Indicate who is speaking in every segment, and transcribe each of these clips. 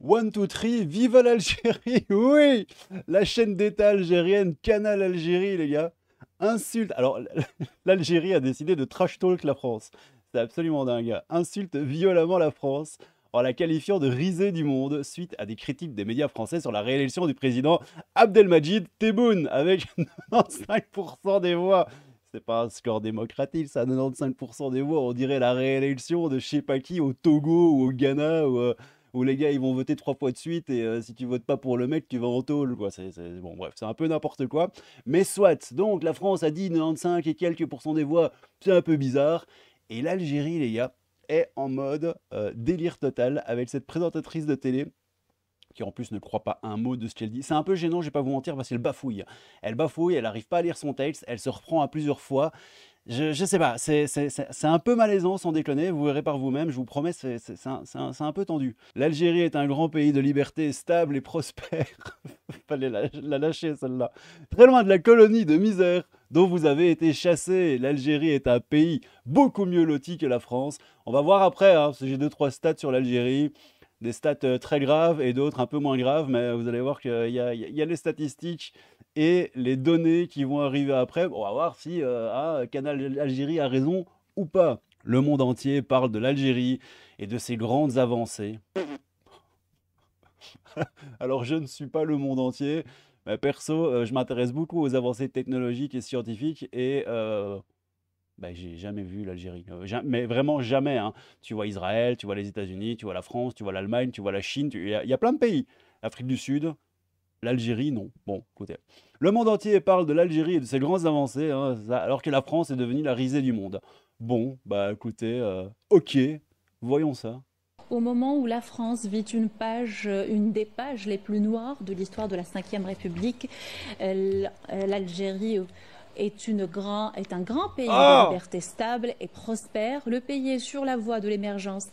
Speaker 1: 1, 2, 3, vive l'Algérie, oui La chaîne d'État algérienne, Canal Algérie, les gars. Insulte. Alors, l'Algérie a décidé de trash talk la France. C'est absolument dingue. Insulte violemment la France en la qualifiant de risée du monde suite à des critiques des médias français sur la réélection du président Abdelmajid Tebboune avec 95% des voix. C'est pas un score démocratique, ça, 95% des voix. On dirait la réélection de je sais pas qui au Togo ou au Ghana ou. Euh, où les gars ils vont voter trois fois de suite et euh, si tu votes pas pour le mec, tu vas en taule, Quoi. C'est, bon, bref, c'est un peu n'importe quoi. Mais soit, donc la France a dit 95 et quelques pourcents des voix, c'est un peu bizarre. Et l'Algérie, les gars, est en mode euh, délire total avec cette présentatrice de télé qui en plus ne croit pas un mot de ce qu'elle dit. C'est un peu gênant, je vais pas vous mentir, parce qu'elle bafouille. Elle bafouille, elle arrive pas à lire son texte, elle se reprend à plusieurs fois je, sais pas, c'est un peu malaisant sans déconner, vous verrez par vous-même, je vous promets, c'est un, c'est un, peu tendu. L'Algérie est un grand pays de liberté stable et prospère. Fallait la, lâcher celle-là. Très loin de la colonie de misère dont vous avez été chassé. L'Algérie est un pays beaucoup mieux loti que la France. On va voir après, hein, j'ai deux trois stats sur l'Algérie des stats euh, très graves et d'autres un peu moins graves, mais vous allez voir qu'il y a, les statistiques et les données qui vont arriver après. on va voir si euh, ah, Canal Algérie a raison ou pas. Le monde entier parle de l'Algérie et de ses grandes avancées. Alors je ne suis pas le monde entier, mais perso, euh, je m'intéresse beaucoup aux avancées technologiques et scientifiques et... Ben, j'ai jamais vu l'Algérie. Euh, mais vraiment jamais. Hein. Tu vois Israël, tu vois les États-Unis, tu vois la France, tu vois l'Allemagne, tu vois la Chine, il y, a plein de pays. Afrique du Sud, l'Algérie, non. Bon, écoutez. Le monde entier parle de l'Algérie et de ses grandes avancées, hein, alors que la France est devenue la risée du monde. Bon, bah écoutez, euh, ok, voyons ça.
Speaker 2: Au moment où la France vit une page, euh, une des pages les plus noires de l'histoire de la Ve République, l'Algérie est, un grand pays oh de liberté stable et prospère. Le pays est sur la voie de l'émergence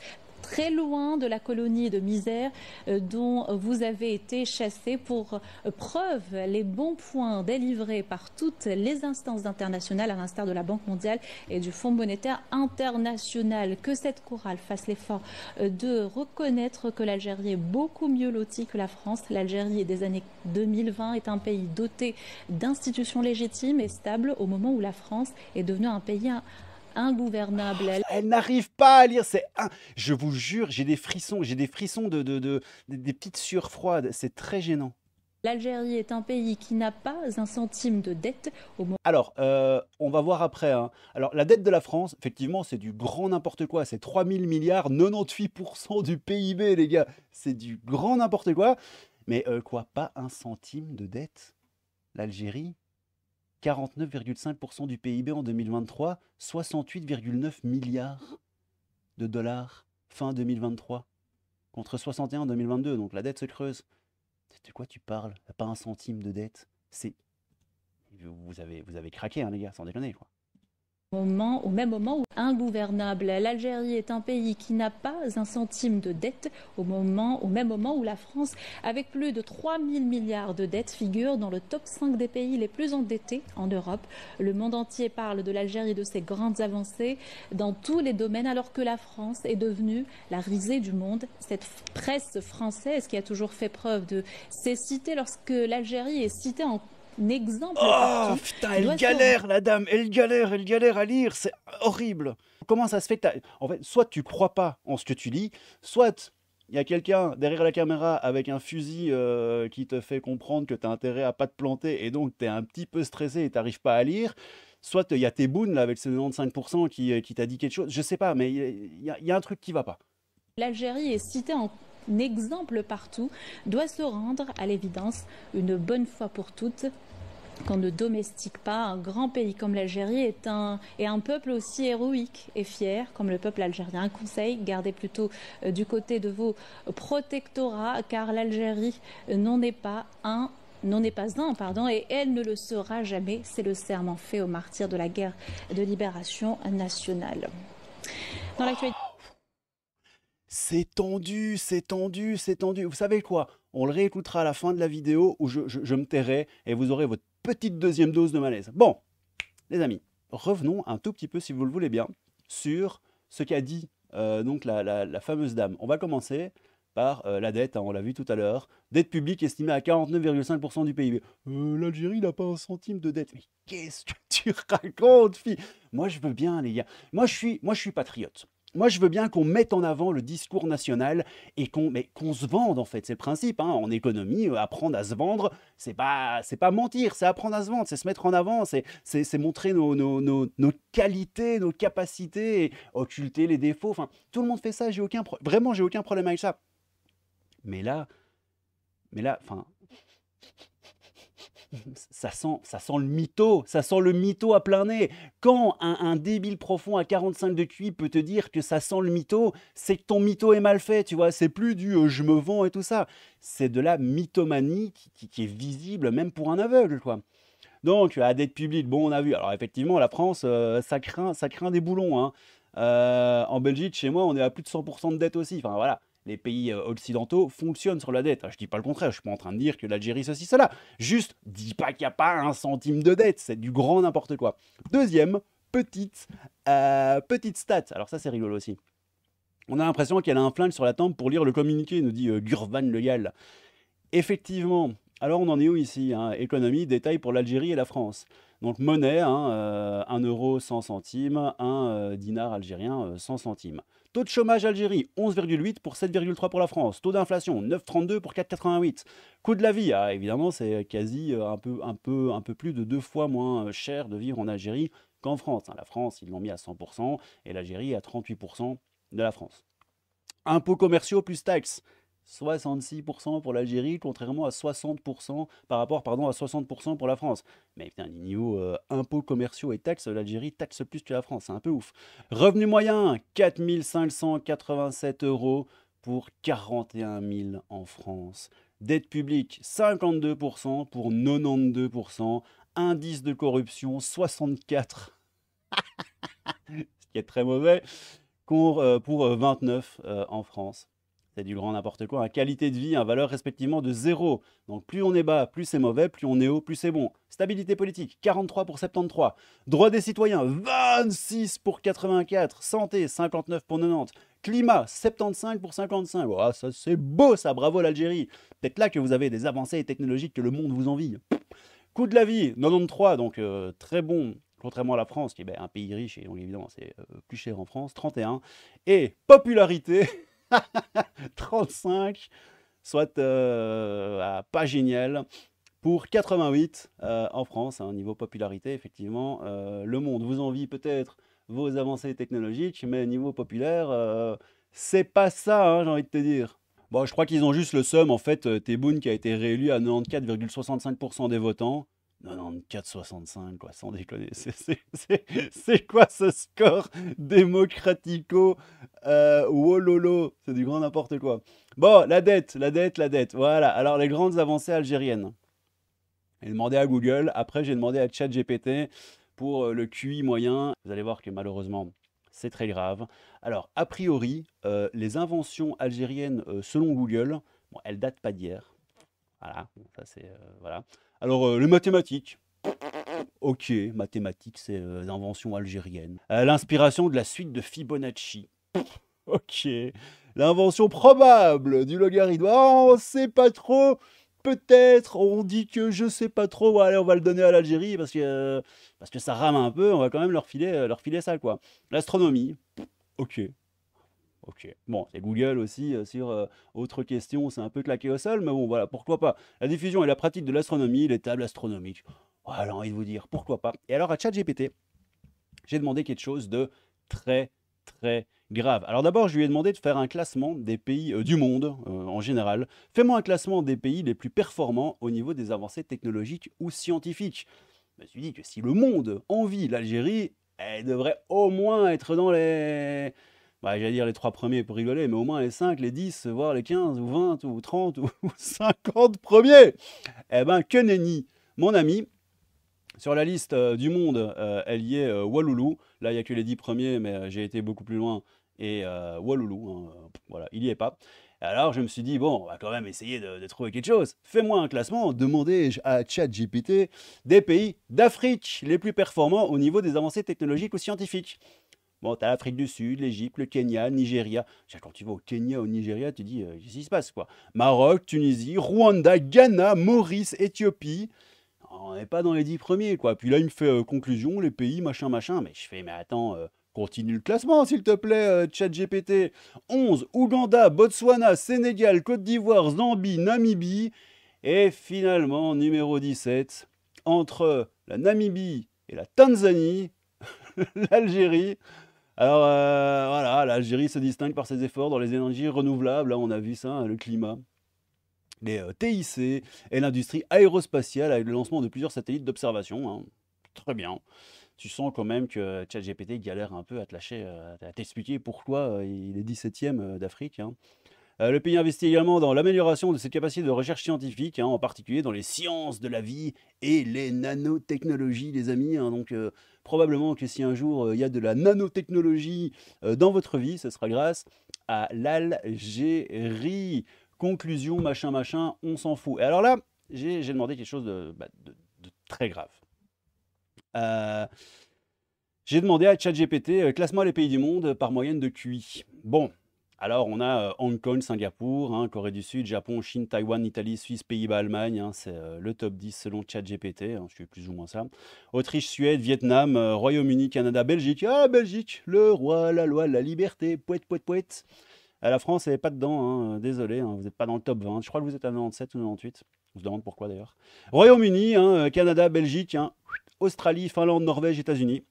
Speaker 2: très loin de la colonie de misère euh, dont vous avez été chassé pour euh, preuve les bons points délivrés par toutes les instances internationales, à l'instar de la Banque mondiale et du Fonds monétaire international. Que cette chorale fasse l'effort euh, de reconnaître que l'Algérie est beaucoup mieux lotie que la France. L'Algérie des années 2020 est un pays doté d'institutions légitimes et stables au moment où la France est devenue un pays ingouvernable. Elle, n'arrive pas
Speaker 1: à lire, c'est un... Je vous jure, j'ai des frissons, j'ai des frissons de, de, des petites sueurs froides, c'est très gênant.
Speaker 2: L'Algérie est un pays qui n'a pas un centime de dette
Speaker 1: au moment. Alors, euh, on va voir après. Hein. Alors, la dette de la France, effectivement, c'est du grand n'importe quoi. C'est 3000 milliards, 98% du PIB, les gars. C'est du grand n'importe quoi. Mais euh, quoi, pas un centime de dette L'Algérie 49,5% du PIB en 2023, 68,9 milliards de dollars fin 2023, contre 61 en 2022, donc la dette se creuse. De quoi tu parles Pas un centime de dette. C'est... Vous avez, vous avez craqué, hein, les gars, sans déconner, quoi
Speaker 2: au même moment où L'Algérie est un pays qui n'a pas un centime de dette au, au même moment où la France, avec plus de 3 000 milliards de dettes, figure dans le top 5 des pays les plus endettés en Europe. Le monde entier parle de l'Algérie de ses grandes avancées dans tous les domaines alors que la France est devenue la risée du monde. Cette presse française qui a toujours fait preuve de cécité lorsque l'Algérie est citée en exemple. Oh putain, elle galère,
Speaker 1: la dame, elle galère, elle galère à lire, c'est horrible. Comment ça se fait que En fait, soit tu crois pas en ce que tu lis, soit il y a quelqu'un derrière la caméra avec un fusil euh, qui te fait comprendre que t'as intérêt à pas te planter et donc t'es un petit peu stressé et t'arrives pas à lire. Soit il y a tes boons là avec ces 95% qui, euh, qui t'a dit quelque chose, je sais pas, mais il y, y, a un truc qui va pas.
Speaker 2: L'Algérie est citée en exemple partout, doit se rendre à l'évidence une bonne fois pour toutes qu'on ne domestique pas un grand pays comme l'Algérie est un, est un peuple aussi héroïque et fier comme le peuple algérien. Un conseil, gardez plutôt euh, du côté de vos protectorats car l'Algérie n'en est pas un n'en est pas un, pardon, et elle ne le sera jamais. C'est le serment fait aux martyrs de la guerre de libération nationale. Dans l'actualité
Speaker 1: c'est tendu, c'est tendu, c'est tendu. Vous savez quoi On le réécoutera à la fin de la vidéo où je, me tairai et vous aurez votre petite deuxième dose de malaise. Bon, les amis, revenons un tout petit peu, si vous le voulez bien, sur ce qu'a dit euh, donc la, fameuse dame. On va commencer par euh, la dette, hein, on l'a vu tout à l'heure, dette publique estimée à 49,5% du PIB. Euh, L'Algérie n'a pas un centime de dette. Mais qu'est-ce que tu racontes, fille Moi, je veux bien, les gars. Moi, je suis, moi, je suis patriote moi, je veux bien qu'on mette en avant le discours national et qu'on qu'on se vende, en fait. C'est le principe. Hein. En économie, euh, apprendre à se vendre, c'est pas, pas mentir, c'est apprendre à se vendre, c'est se mettre en avant, c'est montrer nos, nos, nos, nos, qualités, nos capacités, occulter les défauts. Enfin, tout le monde fait ça, j'ai aucun vraiment, j'ai aucun problème avec ça. Mais là, mais là, enfin, ça sent, ça sent le mytho, ça sent le mytho à plein nez. Quand un, un débile profond à 45 de QI peut te dire que ça sent le mytho, c'est que ton mytho est mal fait, tu vois. C'est plus du euh, je me vends et tout ça. C'est de la mythomanie qui, est visible même pour un aveugle, quoi. Donc, à dette publique, bon, on a vu. Alors, effectivement, la France, euh, ça, craint, ça craint des boulons. Hein. Euh, en Belgique, chez moi, on est à plus de 100% de dette aussi. Enfin, voilà les pays euh, occidentaux fonctionnent sur la dette. Ah, je dis pas le contraire, je suis pas en train de dire que l'Algérie ceci cela. Juste, dis pas qu'il n'y a pas un centime de dette, c'est du grand n'importe quoi. Deuxième petite euh, petite stat. Alors ça c'est rigolo aussi. On a l'impression qu'elle a un flingue sur la tempe pour lire le communiqué, nous dit euh, Gurvan Le Effectivement. Alors on en est où ici hein? Économie, détail pour l'Algérie et la France. Donc monnaie, 1 hein, euro 100 centimes, 1 dinar algérien 100 centimes. Taux de chômage Algérie, 11,8 pour 7,3 pour la France. Taux d'inflation, 9,32 pour 4,88. Coût de la vie, ah, évidemment, c'est quasi euh, un peu, un, peu, un peu plus de deux fois moins euh, cher de vivre en Algérie qu'en France. Hein. La France, ils l'ont mis à 100% et l'Algérie à 38% de la France. Impôts commerciaux plus taxes, 66% pour l'Algérie, contrairement à 60% par rapport pardon, à 60% pour la France. Mais putain, niveau euh, impôts commerciaux et taxes, l'Algérie taxe plus que la France, c'est un peu ouf. Revenu moyen, 4587 euros pour 41 000 en France. Dette publique, 52% pour 92%. Indice de corruption, 64%. Ce qui est très mauvais. Euh, pour, 29 euh, en France c'est du grand n'importe quoi, un qualité de vie, un valeur respectivement de zéro. Donc plus on est bas, plus c'est mauvais, plus on est haut, plus c'est bon. Stabilité politique, 43 pour 73. Droits des citoyens, 26 pour 84. Santé, 59 pour 90. Climat, 75 pour 55. Oh, ah, ça c'est beau ça, bravo l'Algérie. Peut-être là que vous avez des avancées technologiques que le monde vous envie. Coût de la vie, 93, donc euh, très bon contrairement à la France, qui est ben, un pays riche, et donc évidemment c'est euh, plus cher en France, 31. Et popularité, 35, soit euh, ah, pas génial. Pour 88 euh, en France, un hein, niveau popularité, effectivement, euh, le monde vous envie peut-être vos avancées technologiques, mais niveau populaire, c'est pas ça, hein, j'ai envie de te dire. Bon, je crois qu'ils ont juste le seum, en fait, Tebboune qui a été réélu à 94,65% des votants, non, 4,65 quoi, sans déconner. C'est quoi ce score démocratico euh, Wololo C'est du grand n'importe quoi. Bon, la dette, la dette, la dette. Voilà, alors les grandes avancées algériennes. J'ai demandé à Google, après j'ai demandé à ChatGPT pour euh, le QI moyen. Vous allez voir que malheureusement, c'est très grave. Alors, a priori, euh, les inventions algériennes, euh, selon Google, bon, elles datent pas d'hier ça c'est euh, Alors euh, les mathématiques. Ok, mathématiques, c'est euh, invention l'invention algérienne. L'inspiration de la suite de Fibonacci. Ok. L'invention probable du logarithme. Oh, on ne sait pas trop. Peut-être, on dit que je sais pas trop. allez, on va le donner à l'Algérie parce que, parce que ça rame un peu. On va quand même leur filer, leur filer ça, quoi. L'astronomie. Ok, Ok. Bon, c'est Google aussi euh, sur euh, autre question, c'est un peu claqué au sol, mais bon, voilà, pourquoi pas. La diffusion et la pratique de l'astronomie, les tables astronomiques. Voilà, envie de vous dire, pourquoi pas. Et alors à ChatGPT, j'ai demandé quelque chose de très, très grave. Alors d'abord, je lui ai demandé de faire un classement des pays euh, du monde en général. Fais-moi un classement des pays les plus performants au niveau des avancées technologiques ou scientifiques. Je me suis dit que si le monde envie l'Algérie, elle devrait au moins être dans les bah, j'allais dire les trois premiers pour rigoler, mais au moins les 5, les 10, voire les 15, ou 20, ou 30, ou 50 premiers. Eh ben, que nenni Mon ami, sur la liste euh, du monde, euh, elle y est euh, Là, il n'y a que les dix premiers, mais euh, j'ai été beaucoup plus loin. Et Waloulou, hein, voilà, il n'y est pas. Alors je me suis dit, bon, on va quand même essayer de, de trouver quelque chose. Fais-moi un classement, demandez à ChatGPT des pays d'Afrique les plus performants au niveau des avancées technologiques ou scientifiques. Bon, t'as l'Afrique du Sud, l'Égypte, le Kenya, le Nigeria. Quand tu vas au Kenya, au Nigeria, tu dis, euh, qu'est-ce qui se passe, quoi Maroc, Tunisie, Rwanda, Ghana, Maurice, Éthiopie. On n'est pas dans les dix premiers, quoi. Puis là, il me fait euh, conclusion, les pays, machin, machin. Mais je fais, mais attends, euh, continue le classement, s'il te plaît, Tchad GPT. 11, Ouganda, Botswana, Sénégal, Côte d'Ivoire, Zambie, Namibie. Et finalement, numéro 17, entre la Namibie et la Tanzanie, l'Algérie, alors euh, voilà, l'Algérie se distingue par ses efforts dans les énergies renouvelables, hein, on a vu ça, hein, le climat les euh, TIC et l'industrie aérospatiale avec le lancement de plusieurs satellites d'observation. Hein. Très bien. Tu sens quand même que GPT galère un peu à te lâcher, euh, à t'expliquer pourquoi il est 17e d'Afrique. Euh, le pays investit également dans l'amélioration de ses capacités de recherche scientifique, hein, en particulier dans les sciences de la vie et les nanotechnologies, les amis. Hein. donc, euh, probablement que si un jour euh, il y a de la nanotechnologie dans votre vie, ce sera grâce à l'Algérie. Conclusion, machin, machin, on s'en fout. Et alors là, j'ai demandé quelque chose de, bah, très grave. j'ai demandé à ChatGPT, classe-moi les pays du monde par moyenne de QI. Bon, alors, on a euh, Hong Kong, Singapour, hein, Corée du Sud, Japon, Chine, Taïwan, Italie, Suisse, Pays-Bas, Allemagne. Hein, c'est euh, le top 10 selon ChatGPT. GPT, hein, je suis plus ou moins ça. Autriche, Suède, Vietnam, euh, Royaume-Uni, Canada, Belgique. Ah, Belgique, le roi, la loi, la liberté. poète, poète, poète. Ah, la France, elle n'est pas dedans. désolé, vous n'êtes pas dans le top 20. Je crois que vous êtes à 97 ou 98. On se demande pourquoi d'ailleurs. Royaume-Uni, Canada, Belgique, Australie, Finlande, Norvège, États-Unis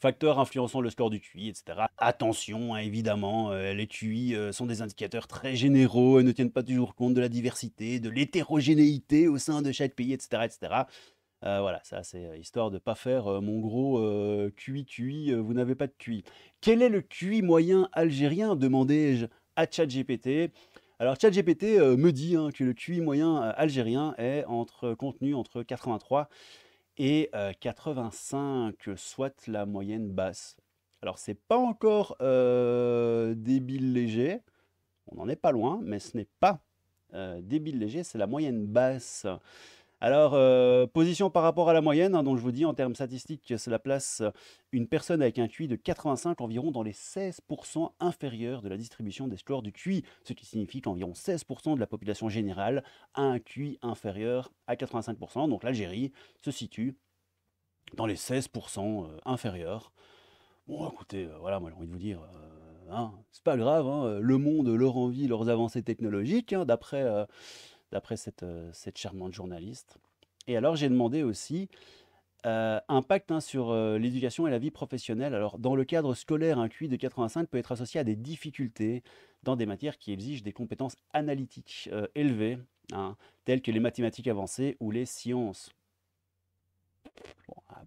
Speaker 1: facteurs influençant le score du QI, etc. Attention, hein, évidemment, euh, les QI euh, sont des indicateurs très généraux et ne tiennent pas toujours compte de la diversité, de l'hétérogénéité au sein de chaque pays, etc. etc. Euh, voilà, ça c'est histoire de ne pas faire mon gros QI, QI, vous n'avez pas de QI. Quel est le QI moyen algérien demandai-je à ChatGPT. Alors ChatGPT me dit hein, que le QI moyen algérien est entre, contenu entre 83 et 85, soit la moyenne basse. Alors c'est pas encore débile léger, on n'en est pas loin, mais ce n'est pas débile léger, c'est la moyenne basse. Alors, euh, position par rapport à la moyenne, dont hein, donc je vous dis en termes statistiques, cela place euh, une personne avec un QI de 85 environ dans les 16% inférieurs de la distribution des scores du QI, ce qui signifie qu'environ 16% de la population générale a un QI inférieur à 85%. Donc l'Algérie se situe dans les 16% euh, inférieurs. Bon, écoutez, voilà, moi j'ai envie de vous dire, hein, c'est pas grave, hein, le monde leur envie leurs avancées technologiques, d'après d'après euh, cette, charmante journaliste. Et alors j'ai demandé aussi un euh, impact hein, sur euh, l'éducation et la vie professionnelle. Alors, dans le cadre scolaire, un QI de 85 peut être associé à des difficultés dans des matières qui exigent des compétences analytiques élevées, hein, telles que les mathématiques avancées ou les sciences.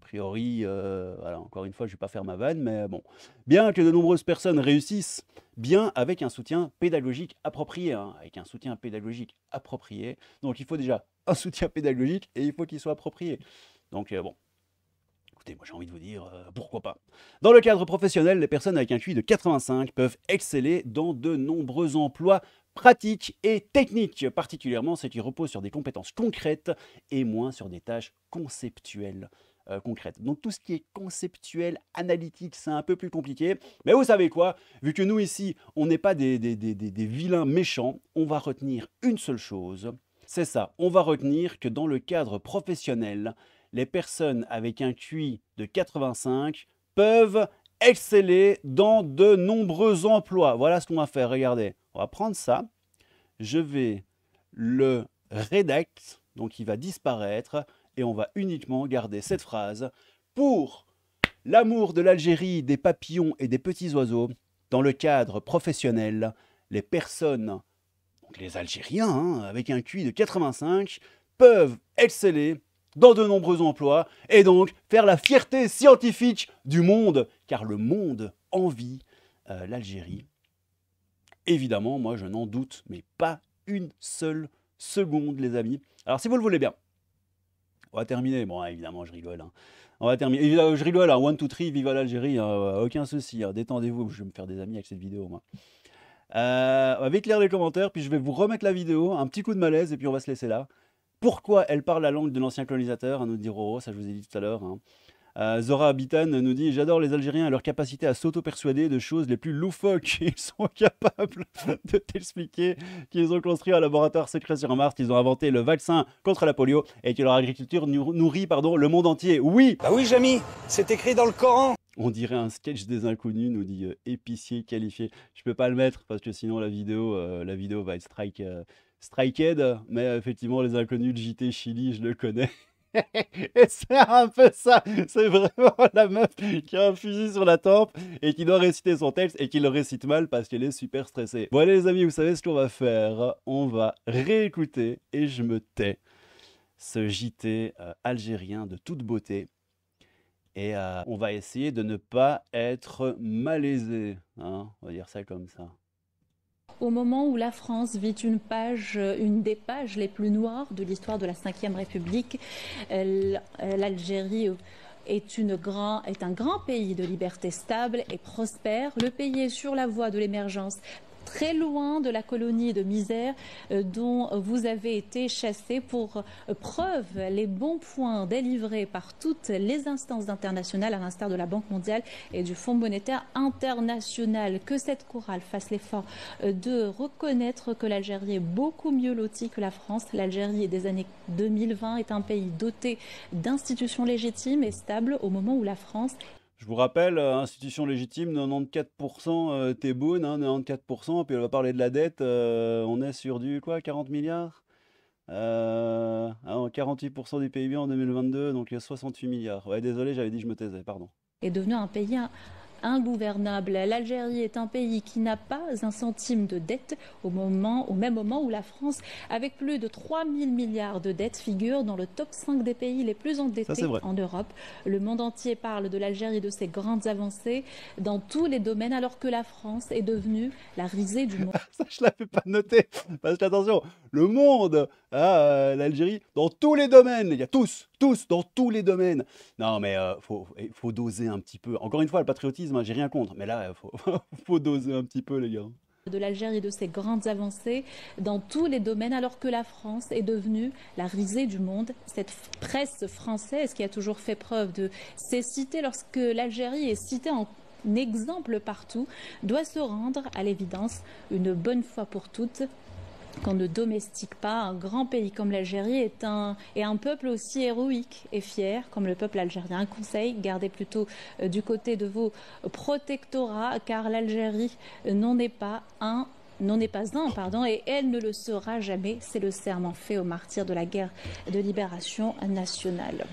Speaker 1: A priori, euh, encore une fois, je ne vais pas faire ma vanne, mais bon. Bien que de nombreuses personnes réussissent, bien avec un soutien pédagogique approprié, hein, avec un soutien pédagogique approprié. Donc il faut déjà un soutien pédagogique et il faut qu'il soit approprié. Donc euh, bon, écoutez, moi j'ai envie de vous dire, euh, pourquoi pas. Dans le cadre professionnel, les personnes avec un QI de 85 peuvent exceller dans de nombreux emplois pratiques et techniques, particulièrement ceux qui reposent sur des compétences concrètes et moins sur des tâches conceptuelles. Euh, donc tout ce qui est conceptuel, analytique, c'est un peu plus compliqué. Mais vous savez quoi Vu que nous ici, on n'est pas des, des vilains méchants, on va retenir une seule chose. C'est ça, on va retenir que dans le cadre professionnel, les personnes avec un QI de 85 peuvent exceller dans de nombreux emplois. Voilà ce qu'on va faire. Regardez, on va prendre ça. Je vais le rédacte, donc il va disparaître et on va uniquement garder cette phrase pour l'amour de l'Algérie, des papillons et des petits oiseaux, dans le cadre professionnel, les personnes, les Algériens, hein, avec un QI de 85, peuvent exceller dans de nombreux emplois et donc faire la fierté scientifique du monde, car le monde envie euh, l'Algérie. Évidemment, moi je n'en doute, mais pas une seule seconde, les amis. Alors si vous le voulez bien, on va terminer. Bon, évidemment, je rigole. Hein. On va terminer. Euh, je rigole. 1, hein. One, two, three, vive l'Algérie. Hein. Euh, aucun souci. Détendez-vous. Je vais me faire des amis avec cette vidéo, moi. Euh, on va vite lire les commentaires, puis je vais vous remettre la vidéo. Un petit coup de malaise, et puis on va se laisser là. Pourquoi elle parle la langue de l'ancien colonisateur, à nous dire Roro, ça je vous ai dit tout à l'heure. Euh, Zora Bitan nous dit J'adore les Algériens leur capacité à s'auto-persuader de choses les plus loufoques. Ils sont capables de t'expliquer qu'ils ont construit un laboratoire secret sur Mars, qu'ils ont inventé le vaccin contre la polio et que leur agriculture nourrit pardon, le monde entier. Oui Bah oui, Jamie c'est écrit dans le Coran on dirait un sketch des inconnus, nous dit euh, épicier qualifié. Je peux pas le mettre parce que sinon la vidéo, euh, la vidéo va être strike, striked mais effectivement, les inconnus de JT Chili, je le connais. Et c'est un peu ça. C'est vraiment la meuf qui a un fusil sur la tempe et qui doit réciter son texte et qui le récite mal parce qu'elle est super stressée. Voilà les amis, vous savez ce qu'on va faire. On va réécouter et je me tais ce JT euh, algérien de toute beauté. Et euh, on va essayer de ne pas être malaisé. Hein. on va dire ça comme ça.
Speaker 2: Au moment où la France vit une page, une des pages les plus noires de l'histoire de la Ve République, euh, l'Algérie est, est un grand pays de liberté stable et prospère. Le pays est sur la voie de l'émergence très loin de la colonie de misère euh, dont vous avez été chassé pour euh, preuve les bons points délivrés par toutes les instances internationales, à l'instar de la Banque mondiale et du Fonds monétaire international. Que cette chorale fasse l'effort euh, de reconnaître que l'Algérie est beaucoup mieux lotie que la France. L'Algérie des années 2020 est un pays doté d'institutions légitimes et stables au moment où la France
Speaker 1: je vous rappelle, euh, institution légitime, 94% Théboune, 94%, puis on va parler de la dette, euh, on est sur du quoi, 40 milliards 48% euh, hein, du PIB en 2022, donc 68 milliards. Ouais, désolé, j'avais dit que je me taisais, pardon.
Speaker 2: Et devenu un pays ingouvernable. L'Algérie est un pays qui n'a pas un centime de dette au, moment, au même moment où la France, avec plus de 3 000 milliards de dettes, figure dans le top 5 des pays les plus endettés en Europe. Le monde entier parle de l'Algérie et de ses grandes avancées dans tous les domaines, alors que la France est devenue la risée du monde.
Speaker 1: Ça, je ne l'avais pas noté. Parce que, attention, le monde ah, l'Algérie dans tous les domaines, il y a tous, tous, dans tous les domaines. Non, mais il euh, eh, faut, doser un petit peu. Encore une fois, le patriotisme, hein, j'ai rien contre, mais là, il euh, faut, doser un petit peu, les gars
Speaker 2: de l'Algérie de ses grandes avancées dans tous les domaines, alors que la France est devenue la risée du monde. Cette presse française qui a toujours fait preuve de cécité lorsque l'Algérie est citée en exemple partout, doit se rendre à l'évidence une bonne fois pour toutes qu'on ne domestique pas. Un grand pays comme l'Algérie est un, un peuple aussi héroïque et fier comme le peuple algérien. Un conseil, gardez plutôt euh, du côté de vos protectorats, car l'Algérie euh, n'en est pas un n'en est pas un, pardon, et elle ne le sera jamais. C'est le serment fait aux martyrs de la guerre de libération nationale.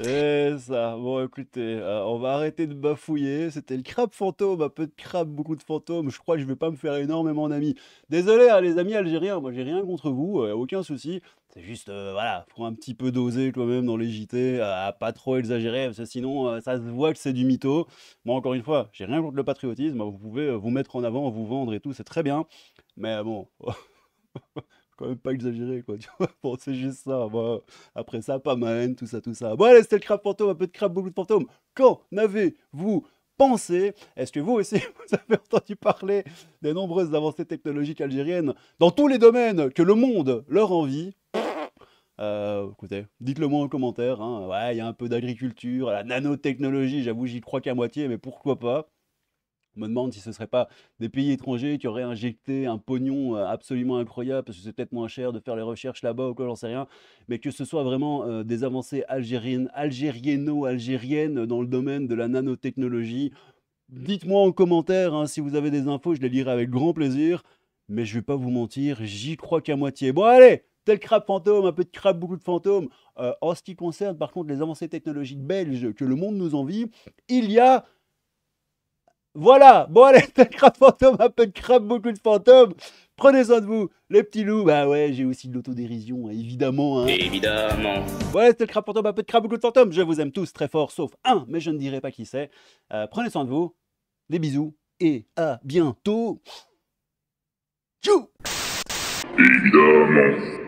Speaker 1: C'est eh, ça. Bon, écoutez, euh, on va arrêter de bafouiller. C'était le crabe fantôme, un peu de crabe, beaucoup de fantômes. Je crois que je vais pas me faire énormément d'amis. Désolé, hein, les amis algériens, moi j'ai rien contre vous, euh, aucun souci. C'est juste, euh, voilà, faut un petit peu doser quand même dans les JT, à pas trop exagérer, parce que sinon ça se voit que c'est du mytho. Moi, encore une fois, j'ai rien contre le patriotisme. Vous pouvez vous mettre en avant, vous vendre et tout, c'est très bien. Mais bon. quand même pas exagéré, quoi. Tu vois bon, c'est juste ça. après ça, pas mal, tout ça, tout ça. Bon, allez, c'était le crabe fantôme, un peu de crabe, beaucoup de fantôme. Quand avez vous pensé Est-ce que vous aussi, vous avez entendu parler des nombreuses avancées technologiques algériennes dans tous les domaines que le monde leur envie euh, écoutez, dites-le moi en commentaire. Hein. Ouais, il y a un peu d'agriculture, la nanotechnologie, j'avoue, j'y crois qu'à moitié, mais pourquoi pas me demande si ce ne serait pas des pays étrangers qui auraient injecté un pognon euh, absolument incroyable, parce que c'est peut-être moins cher de faire les recherches là-bas ou quoi, j'en sais rien, mais que ce soit vraiment euh, des avancées algériennes, algérienno-algériennes dans le domaine de la nanotechnologie. Dites-moi en commentaire hein, si vous avez des infos, je les lirai avec grand plaisir, mais je ne vais pas vous mentir, j'y crois qu'à moitié. Bon allez tel crabe fantôme, un peu de crabe, beaucoup de fantômes. Euh, en ce qui concerne par contre les avancées technologiques belges que le monde nous envie, il y a voilà, bon allez, crabe fantôme, un peu de crabe, beaucoup de fantômes. Prenez soin de vous, les petits loups. Bah ouais, j'ai aussi de l'autodérision, hein, évidemment. Hein. Évidemment. Voilà, c'était le crabe fantôme, un peu de crabe, beaucoup de fantômes. Je vous aime tous très fort, sauf un, mais je ne dirai pas qui c'est. Euh, prenez soin de vous, des bisous, et à bientôt. Tchou Évidemment.